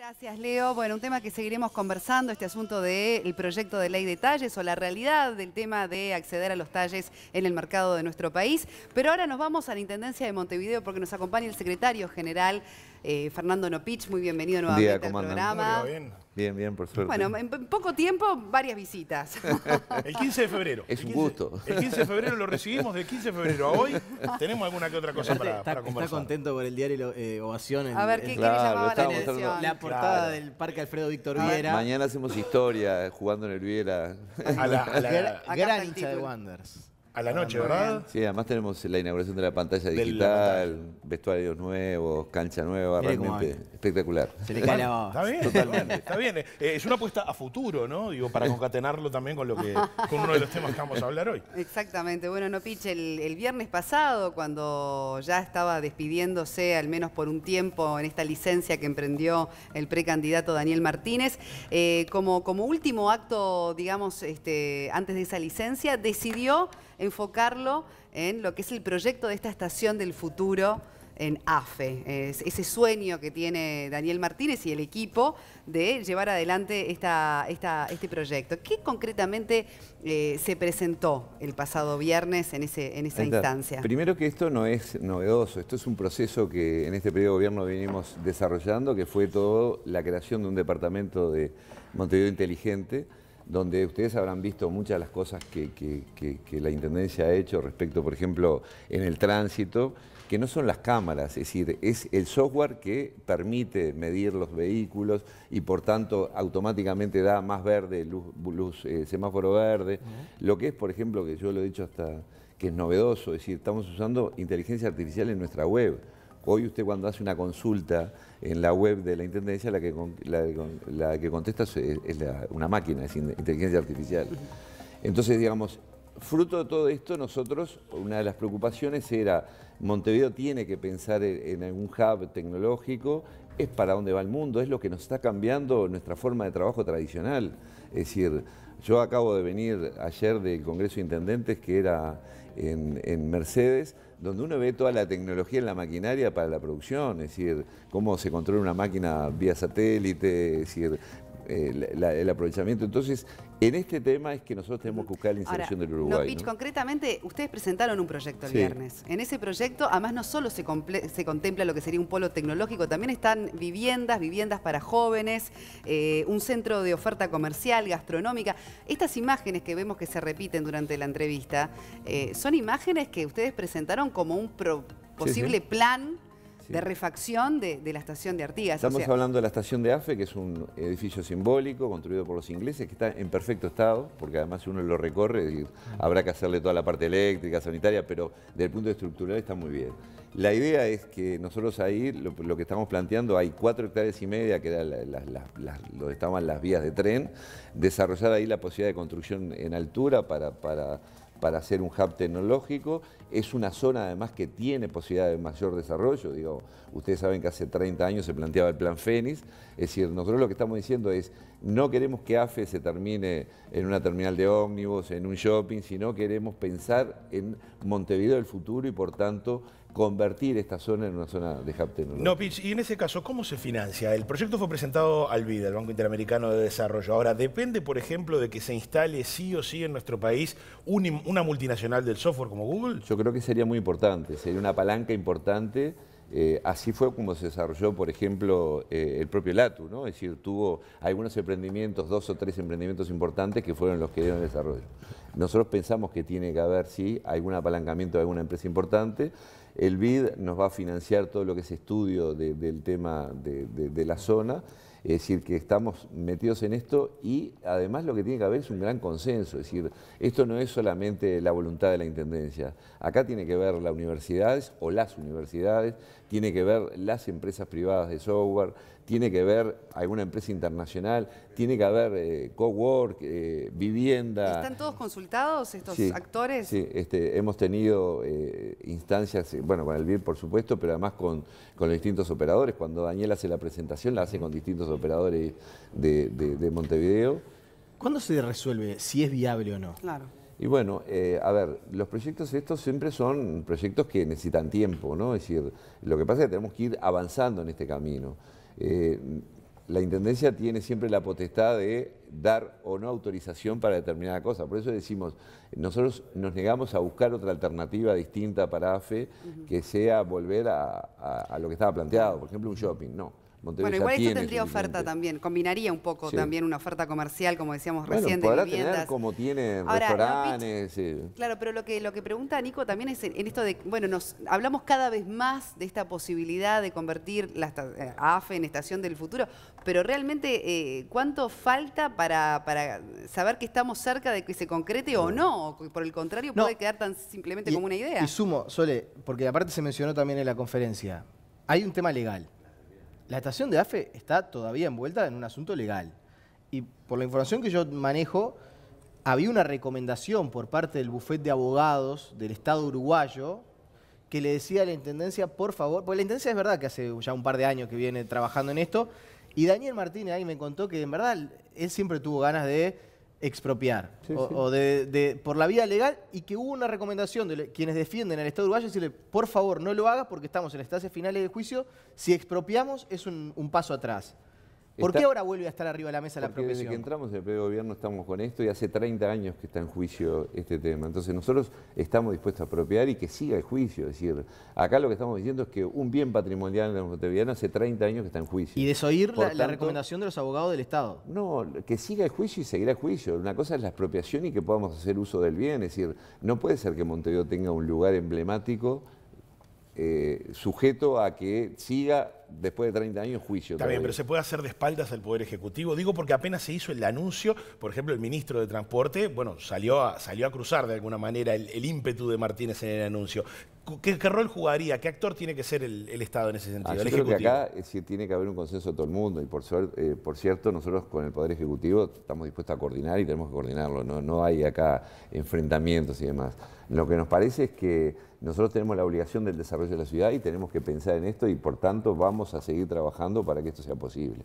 Gracias, Leo. Bueno, un tema que seguiremos conversando, este asunto del proyecto de ley de talles o la realidad del tema de acceder a los talles en el mercado de nuestro país. Pero ahora nos vamos a la Intendencia de Montevideo porque nos acompaña el secretario general eh, Fernando Nopich, muy bienvenido nuevamente al programa. Bien? bien, por suerte. Bueno, en poco tiempo, varias visitas. el 15 de febrero. Es un gusto. El 15 de febrero lo recibimos, del 15 de febrero a hoy tenemos alguna que otra cosa para, está, para conversar. Está contento por el diario eh, a ver, ¿qué, claro, la portada del Parque Alfredo Víctor Viera. Mañana hacemos historia eh, jugando en el Viera. A la, a la, gran hincha de Wanders. A la noche, ¿verdad? Sí, además tenemos la inauguración de la pantalla digital, vestuarios nuevos, cancha nueva, realmente espectacular. Se le Está bien, está bien. Eh, es una apuesta a futuro, ¿no? Digo, para concatenarlo también con lo que con uno de los temas que vamos a hablar hoy. Exactamente. Bueno, no piche, el, viernes pasado, cuando ya estaba despidiéndose, al menos por un tiempo, en esta licencia que emprendió el precandidato Daniel Martínez, eh, como, como último acto, digamos, este, antes de esa licencia, decidió enfocarlo en lo que es el proyecto de esta estación del futuro en AFE, ese sueño que tiene Daniel Martínez y el equipo de llevar adelante este proyecto. ¿Qué concretamente eh, se presentó el pasado viernes en, ese, en esa instancia? Primero que esto no es novedoso, esto es un proceso que en este periodo de gobierno venimos desarrollando, que fue todo la creación de un departamento de Montevideo Inteligente, donde ustedes habrán visto muchas de las cosas que, la Intendencia ha hecho respecto, por ejemplo, en el tránsito, que no son las cámaras, es decir, es el software que permite medir los vehículos y por tanto automáticamente da más verde, luz, eh, semáforo verde, lo que es, por ejemplo, que yo lo he dicho hasta que es novedoso, es decir, estamos usando inteligencia artificial en nuestra web. Hoy usted cuando hace una consulta en la web de la Intendencia, la que, contesta es, una máquina, es inteligencia artificial. Entonces, digamos, fruto de todo esto, nosotros, una de las preocupaciones era, Montevideo tiene que pensar en, en algún hub tecnológico, es para dónde va el mundo, es lo que nos está cambiando nuestra forma de trabajo tradicional. Es decir, yo acabo de venir ayer del Congreso de Intendentes, que era en, Mercedes, donde uno ve toda la tecnología en la maquinaria para la producción, es decir, cómo se controla una máquina vía satélite, es decir, eh, el aprovechamiento. Entonces, en este tema es que nosotros tenemos que buscar la inserción del Uruguay. No, Pitch, concretamente, ustedes presentaron un proyecto el viernes. En ese proyecto, además, no solo se, se, contempla lo que sería un polo tecnológico, también están viviendas, viviendas para jóvenes, eh, un centro de oferta comercial, gastronómica. Estas imágenes que vemos que se repiten durante la entrevista, eh, son imágenes que ustedes presentaron como un posible plan de refacción de, la estación de Artigas. Estamos hablando de la estación de AFE, que es un edificio simbólico construido por los ingleses, que está en perfecto estado, porque además uno lo recorre, y mm. habrá que hacerle toda la parte eléctrica, sanitaria, pero desde el punto de estructural está muy bien. La idea es que nosotros ahí, lo, que estamos planteando, hay cuatro hectáreas y media, que eran estaban las vías de tren, desarrollar ahí la posibilidad de construcción en altura para para hacer un hub tecnológico. Es una zona además que tiene posibilidad de mayor desarrollo. Digo, ustedes saben que hace 30 años se planteaba el plan Fénix. Es decir, nosotros lo que estamos diciendo es, no queremos que AFE se termine en una terminal de ómnibus, en un shopping, sino queremos pensar en Montevideo del futuro y por tanto convertir esta zona en una zona de hub No, Pich, y en ese caso, ¿cómo se financia? El proyecto fue presentado al BID, el Banco Interamericano de Desarrollo. Ahora, ¿depende, por ejemplo, de que se instale sí o sí en nuestro país una multinacional del software como Google? Yo creo que sería muy importante, sería una palanca importante. Eh, así fue como se desarrolló, por ejemplo, eh, el propio LATU, ¿no? Es decir, tuvo algunos emprendimientos, dos o tres emprendimientos importantes que fueron los que dieron desarrollo. Nosotros pensamos que tiene que haber, sí, algún apalancamiento de alguna empresa importante, el BID nos va a financiar todo lo que es estudio del tema de la zona. Es decir, que estamos metidos en esto y además lo que tiene que haber es un gran consenso. Es decir, esto no es solamente la voluntad de la Intendencia. Acá tiene que ver las universidades o las universidades, tiene que ver las empresas privadas de software, tiene que haber alguna empresa internacional, tiene que haber eh, cowork, eh, vivienda. ¿Están todos consultados estos actores? Sí, este, hemos tenido eh, instancias, bueno, con el BIR por supuesto, pero además con, los distintos operadores. Cuando Daniel hace la presentación, la hace con distintos operadores de, Montevideo. ¿Cuándo se resuelve si es viable o no? Claro. Y bueno, a ver, los proyectos estos siempre son proyectos que necesitan tiempo, ¿no? Es decir, lo que pasa es que tenemos que ir avanzando en este camino. Eh, la Intendencia tiene siempre la potestad de dar o no autorización para determinada cosa. Por eso decimos, nosotros nos negamos a buscar otra alternativa distinta para AFE que sea volver a, lo que estaba planteado, por ejemplo, un shopping. No, bueno, igual esto tendría oferta también, combinaría un poco también una oferta comercial, como decíamos recién, de viviendas. como tiene restaurantes. Claro, pero lo que, lo que pregunta Nico también es en, esto de, bueno, nos hablamos cada vez más de esta posibilidad de convertir la, AFE eh, en estación del futuro, pero realmente, eh, ¿cuánto falta para, saber que estamos cerca de que se concrete o no? por el contrario, puede quedar tan simplemente como una idea. Y sumo, Sole, porque aparte se mencionó también en la conferencia, hay un tema legal la estación de AFE está todavía envuelta en un asunto legal. Y por la información que yo manejo, había una recomendación por parte del bufete de abogados del Estado uruguayo que le decía a la Intendencia, por favor, porque la Intendencia es verdad que hace ya un par de años que viene trabajando en esto, y Daniel Martínez ahí me contó que en verdad él siempre tuvo ganas de expropiar o, de, por la vía legal y que hubo una recomendación de quienes defienden al Estado uruguayo decirle, por favor, no lo hagas porque estamos en las estancias finales del juicio, si expropiamos es un, un paso atrás. ¿Por qué ahora vuelve a estar arriba de la mesa la profesión? Desde que entramos en el periodo gobierno estamos con esto y hace 30 años que está en juicio este tema. Entonces nosotros estamos dispuestos a apropiar y que siga el juicio. Es decir, acá lo que estamos diciendo es que un bien patrimonial de Montevideo hace 30 años que está en juicio. ¿Y desoír la, la, recomendación de los abogados del Estado? No, que siga el juicio y seguirá el juicio. Una cosa es la expropiación y que podamos hacer uso del bien. Es decir, no puede ser que Montevideo tenga un lugar emblemático eh, sujeto a que siga después de 30 años juicio. Está bien, pero se puede hacer de espaldas al Poder Ejecutivo. Digo porque apenas se hizo el anuncio, por ejemplo, el ministro de Transporte, bueno, salió a, salió a cruzar de alguna manera el, ímpetu de Martínez en el anuncio. ¿Qué, rol jugaría? ¿Qué actor tiene que ser el, Estado en ese ah, sentido? que acá eh, tiene que haber un consenso de todo el mundo y por, eh, por cierto, nosotros con el Poder Ejecutivo estamos dispuestos a coordinar y tenemos que coordinarlo, no, no hay acá enfrentamientos y demás. Lo que nos parece es que nosotros tenemos la obligación del desarrollo de la ciudad y tenemos que pensar en esto y por tanto vamos a seguir trabajando para que esto sea posible.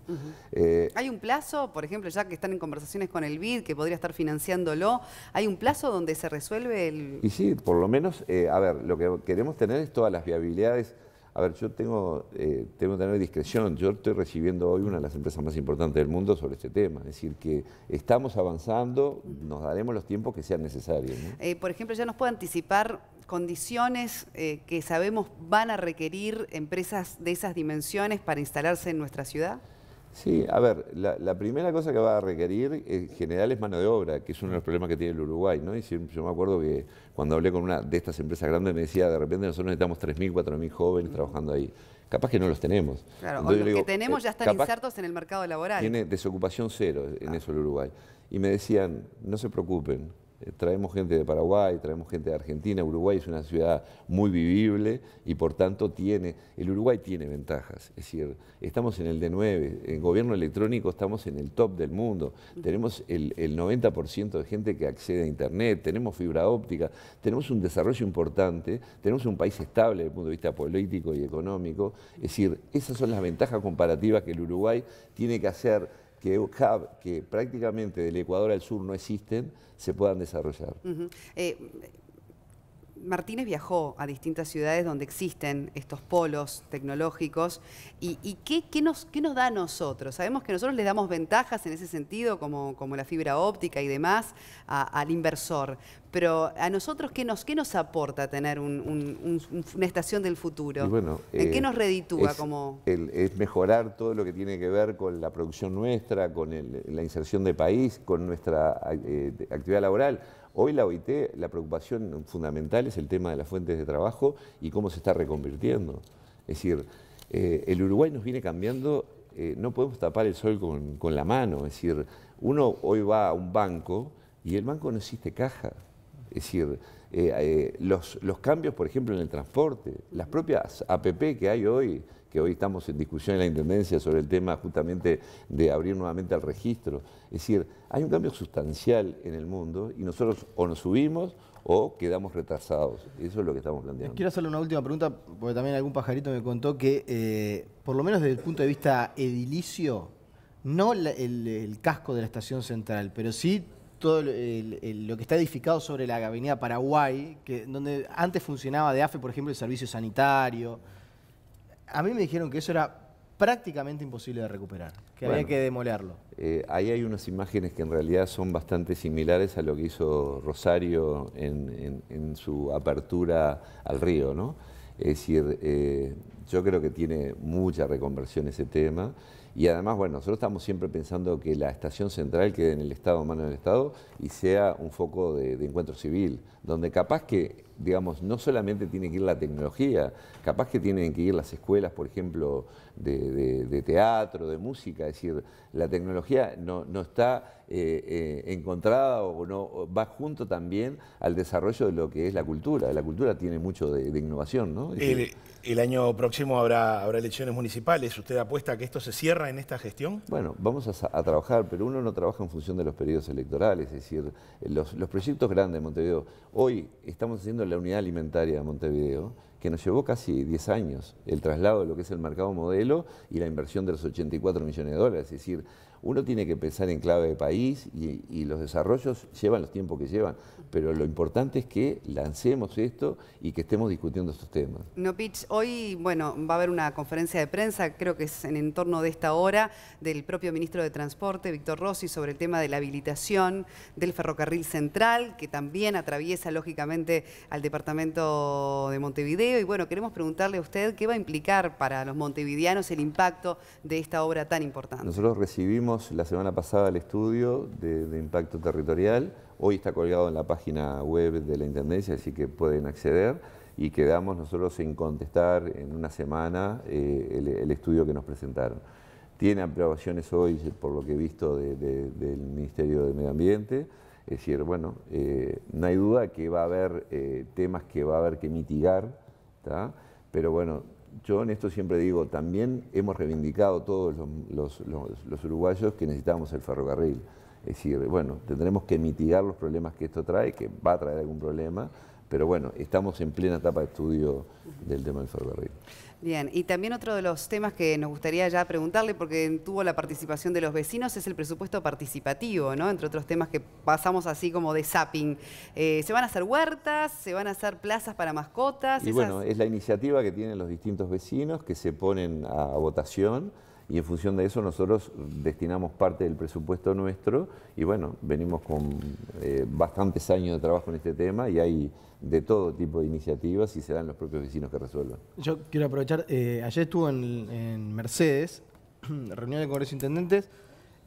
Eh, ¿Hay un plazo, por ejemplo, ya que están en conversaciones con el BID, que podría estar financiándolo, ¿hay un plazo donde se resuelve el...? Y sí, por lo menos, eh, a ver, lo que queremos tener es todas las viabilidades. A ver, yo tengo, eh, tengo que tener discreción. Yo estoy recibiendo hoy una de las empresas más importantes del mundo sobre este tema. Es decir, que estamos avanzando, nos daremos los tiempos que sean necesarios. por ejemplo, ya nos puede anticipar condiciones eh, que sabemos van a requerir empresas de esas dimensiones para instalarse en nuestra ciudad? Sí, a ver, la, primera cosa que va a requerir en eh, general es mano de obra, que es uno de los problemas que tiene el Uruguay, ¿no? yo me acuerdo que cuando hablé con una de estas empresas grandes me decía, de repente nosotros necesitamos 3.000, 4.000 jóvenes trabajando ahí. Capaz que no los tenemos. Claro, o los que tenemos ya eh, están insertos en el mercado laboral. Tiene desocupación cero en ah. eso el Uruguay. Y me decían, no se preocupen, eh, traemos gente de Paraguay, traemos gente de Argentina, Uruguay es una ciudad muy vivible y por tanto tiene, el Uruguay tiene ventajas, es decir, estamos en el d 9, en gobierno electrónico estamos en el top del mundo, tenemos el, el 90% de gente que accede a Internet, tenemos fibra óptica, tenemos un desarrollo importante, tenemos un país estable desde el punto de vista político y económico, es decir, esas son las ventajas comparativas que el Uruguay tiene que hacer que, prácticamente del Ecuador al sur no existen, se puedan desarrollar. Eh, Martínez viajó a distintas ciudades donde existen estos polos tecnológicos. ¿Y, qué, nos, nos, da a nosotros? Sabemos que nosotros le damos ventajas en ese sentido, como, como la fibra óptica y demás, al inversor pero a nosotros, ¿qué nos, qué nos aporta tener una estación del futuro? ¿En qué eh, nos reditúa? Es, como... es mejorar todo lo que tiene que ver con la producción nuestra, con la inserción de país, con nuestra eh, actividad laboral. Hoy la OIT, la preocupación fundamental es el tema de las fuentes de trabajo y cómo se está reconvirtiendo. Es decir, eh, el Uruguay nos viene cambiando, no podemos tapar el sol con, con la mano. Es decir, uno hoy va a un banco y el banco no existe caja. Es decir, eh, eh, los, los, cambios, por ejemplo, en el transporte, las propias APP que hay hoy, que hoy estamos en discusión en la Intendencia sobre el tema justamente de abrir nuevamente al registro. Es decir, hay un cambio sustancial en el mundo y nosotros o nos subimos o quedamos retrasados. Eso es lo que estamos planteando. Quiero hacerle una última pregunta, porque también algún pajarito me contó que, eh, por lo menos desde el punto de vista edilicio, no el casco de la estación central, pero sí todo lo que está edificado sobre la Avenida Paraguay, donde antes funcionaba de AFE, por ejemplo, el servicio sanitario. A mí me dijeron que eso era prácticamente imposible de recuperar, que había que demolerlo. Eh, ahí hay unas imágenes que en realidad son bastante similares a lo que hizo Rosario en, su apertura al río, ¿no? Es decir, eh, yo creo que tiene mucha reconversión ese tema. Y además, bueno, nosotros estamos siempre pensando que la estación central quede en el Estado, mano del Estado, y sea un foco de, de encuentro civil, donde capaz que digamos, no solamente tiene que ir la tecnología, capaz que tienen que ir las escuelas, por ejemplo, de, teatro, de música, es decir, la tecnología no, está eh, eh, encontrada o no va junto también al desarrollo de lo que es la cultura. La cultura tiene mucho de, innovación, ¿no? El, año próximo habrá, habrá elecciones municipales. ¿Usted apuesta que esto se cierra en esta gestión? Bueno, vamos a, trabajar, pero uno no trabaja en función de los periodos electorales, es decir, los, los proyectos grandes de Montevideo. Hoy estamos haciendo la unidad alimentaria de Montevideo que nos llevó casi 10 años el traslado de lo que es el mercado modelo y la inversión de los 84 millones de dólares. Es decir, uno tiene que pensar en clave de país y, los desarrollos llevan los tiempos que llevan, pero lo importante es que lancemos esto y que estemos discutiendo estos temas. No, Pitch, hoy bueno, va a haber una conferencia de prensa, creo que es en entorno de esta hora, del propio ministro de Transporte, Víctor Rossi, sobre el tema de la habilitación del ferrocarril central, que también atraviesa lógicamente al departamento de Montevideo y bueno, queremos preguntarle a usted qué va a implicar para los montevideanos el impacto de esta obra tan importante. Nosotros recibimos la semana pasada el estudio de, impacto territorial, hoy está colgado en la página web de la Intendencia, así que pueden acceder y quedamos nosotros en contestar en una semana eh, el, estudio que nos presentaron. Tiene aprobaciones hoy, por lo que he visto, del Ministerio de Medio Ambiente, es decir, bueno, eh, no hay duda que va a haber eh, temas que va a haber que mitigar pero bueno, yo en esto siempre digo, también hemos reivindicado todos los, los uruguayos que necesitamos el ferrocarril. Es decir, bueno, tendremos que mitigar los problemas que esto trae, que va a traer algún problema, pero bueno, estamos en plena etapa de estudio del tema del ferrocarril. Bien, y también otro de los temas que nos gustaría ya preguntarle, porque tuvo la participación de los vecinos, es el presupuesto participativo, ¿no? Entre otros temas que pasamos así como de zapping. Eh, ¿Se van a hacer huertas? ¿Se van a hacer plazas para mascotas? Y bueno, es la iniciativa que tienen los distintos vecinos que se ponen a votación y en función de eso nosotros destinamos parte del presupuesto nuestro y bueno, venimos con eh, bastantes años de trabajo en este tema y hay de todo tipo de iniciativas y serán los propios vecinos que resuelvan. Yo quiero aprovechar, eh, ayer estuvo en, Mercedes, reunión del Congreso de Intendentes,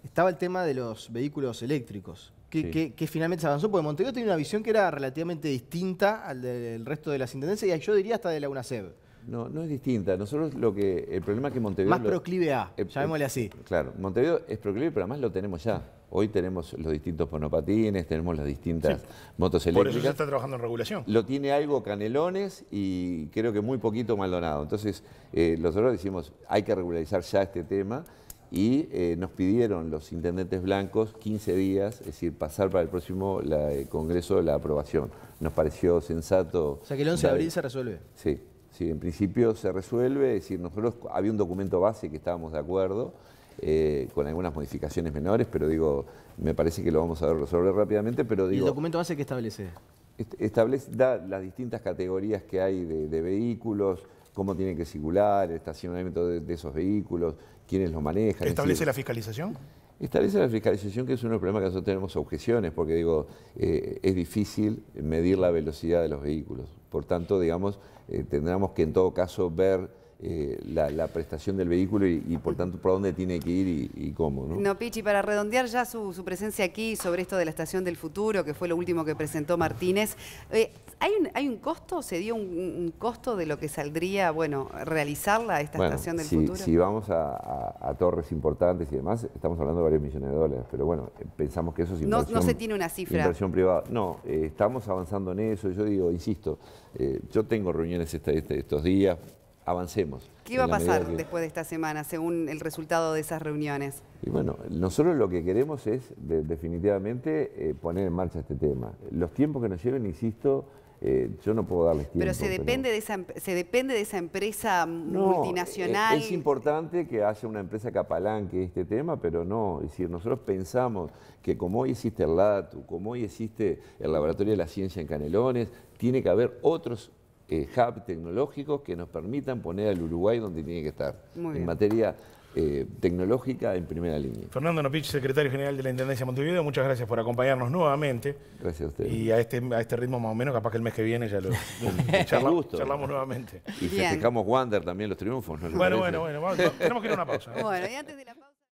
estaba el tema de los vehículos eléctricos. Que, finalmente se avanzó, porque Montevideo tenía una visión que era relativamente distinta al del resto de las intendencias y yo diría hasta de la UNACEB. No, no es distinta. Nosotros lo que. El problema es que Montevideo. Más proclive a, eh, llamémosle eh, así. Claro, Montevideo es proclive, pero además lo tenemos ya. Hoy tenemos los distintos ponopatines, tenemos las distintas motos eléctricas. Por eso ya está trabajando en regulación. Lo tiene algo Canelones y creo que muy poquito Maldonado. Entonces, eh, nosotros decimos, hay que regularizar ya este tema y nos pidieron los intendentes blancos 15 días, es decir, pasar para el próximo Congreso la aprobación. Nos pareció sensato. O sea que el 11 de abril se resuelve. Sí. Sí, en principio se resuelve, es decir, nosotros había un documento base que estábamos de acuerdo, eh, con algunas modificaciones menores, pero digo, me parece que lo vamos a resolver rápidamente, pero digo... ¿Y el documento base qué establece? Establece, da las distintas categorías que hay de, vehículos, cómo tienen que circular, el estacionamiento de, esos vehículos, quiénes los manejan. ¿Establece la fiscalización? Establece la fiscalización, que es uno de los problemas que nosotros tenemos objeciones, porque digo, eh, es difícil medir la velocidad de los vehículos. Por tanto, digamos, eh, que en todo caso ver eh, la, prestación del vehículo y, por tanto por dónde tiene que ir y, cómo. ¿no? no, Pichi, para redondear ya su, presencia aquí sobre esto de la estación del futuro, que fue lo último que presentó Martínez, eh, ¿hay, un, ¿hay un costo? ¿Se dio un, costo de lo que saldría, bueno, realizarla esta estación del si, futuro? Si vamos a, torres importantes y demás, estamos hablando de varios millones de dólares, pero bueno, eh, pensamos que eso es inversión. No, no se tiene una cifra. privada. No, estamos avanzando en eso. Yo digo, insisto, yo tengo reuniones este, este, estos días avancemos. ¿Qué va a pasar después de esta semana, según el resultado de esas reuniones? bueno, nosotros lo que queremos es definitivamente eh, poner en marcha este tema. Los tiempos que nos lleven, insisto, eh, yo no puedo darles tiempo. Pero se depende, De, esa, em-, se depende de esa empresa eh, multinacional. Es, importante que haya una empresa que este tema, pero no. Es decir, nosotros pensamos que como hoy existe el LATU, como hoy existe el Laboratorio de la Ciencia en Canelones, tiene que haber otros eh, hub tecnológicos que nos permitan poner al Uruguay donde tiene que estar, en materia eh, tecnológica en primera línea. Fernando Nopich, secretario general de la Intendencia de Montevideo, muchas gracias por acompañarnos nuevamente. Gracias a ustedes. Y a este, a este ritmo más o menos, capaz que el mes que viene ya lo charlamos nuevamente. Y festejamos Wander también los triunfos. Bueno, bueno, bueno, tenemos que ir a una pausa. ¿eh? Bueno, y antes de la pausa...